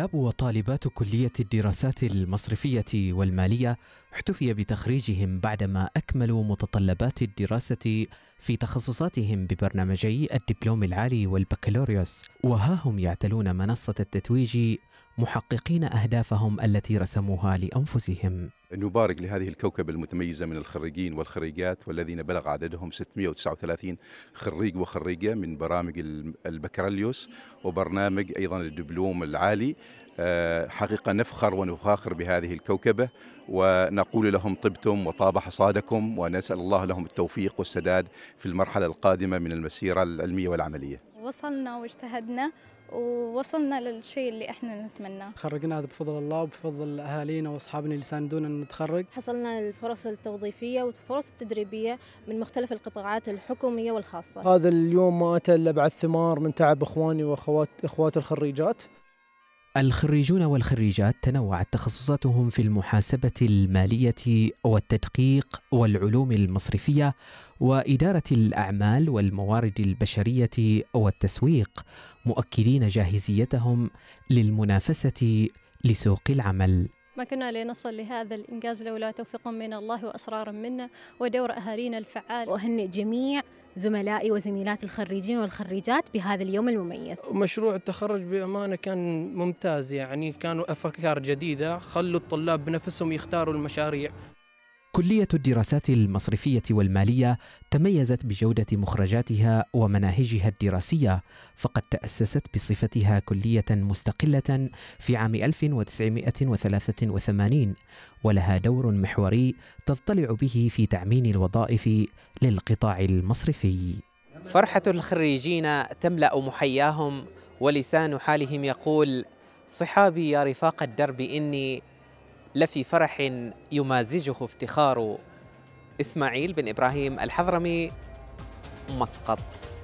طلاب وطالبات كلية الدراسات المصرفية والمالية احتفي بتخريجهم بعدما أكملوا متطلبات الدراسة في تخصصاتهم ببرنامجي الدبلوم العالي والبكالوريوس وها هم يعتلون منصة التتويج محققين أهدافهم التي رسموها لأنفسهم نبارك لهذه الكوكبة المتميزة من الخريجين والخريجات والذين بلغ عددهم 639 خريج وخريجة من برامج البكالوريوس وبرنامج أيضا الدبلوم العالي آه، حقيقة نفخر ونفاخر بهذه الكوكبة ونقول لهم طبتم وطاب حصادكم ونسأل الله لهم التوفيق والسداد في المرحلة القادمة من المسيرة العلمية والعملية وصلنا واجتهدنا ووصلنا للشيء اللي احنا نتمناه خرجنا هذا بفضل الله وبفضل اهالينا واصحابنا اللي ساندونا نتخرج حصلنا الفرص التوظيفية والفرص التدريبية من مختلف القطاعات الحكومية والخاصة هذا اليوم ما أتى إلا بعد ثمار من تعب إخواني وأخوات إخوات الخريجات الخريجون والخريجات تنوعت تخصصاتهم في المحاسبة المالية والتدقيق والعلوم المصرفية وإدارة الأعمال والموارد البشرية والتسويق مؤكدين جاهزيتهم للمنافسة لسوق العمل ما كنا لنصل لهذا الإنجاز لولا توفيق من الله وأسرار منا ودور أهالينا الفعال وأهنئ جميع زملائي وزميلات الخريجين والخريجات بهذا اليوم المميز مشروع التخرج بأمانة كان ممتاز يعني كانوا أفكار جديدة خلوا الطلاب بنفسهم يختاروا المشاريع كلية الدراسات المصرفية والمالية تميزت بجودة مخرجاتها ومناهجها الدراسية، فقد تأسست بصفتها كلية مستقلة في عام 1983 ولها دور محوري تضطلع به في تعمين الوظائف للقطاع المصرفي. فرحة الخريجين تملأ محياهم ولسان حالهم يقول: صحابي يا رفاق الدرب إني لفي فرح يمازجه افتخار إسماعيل بن إبراهيم الحضرمي مسقط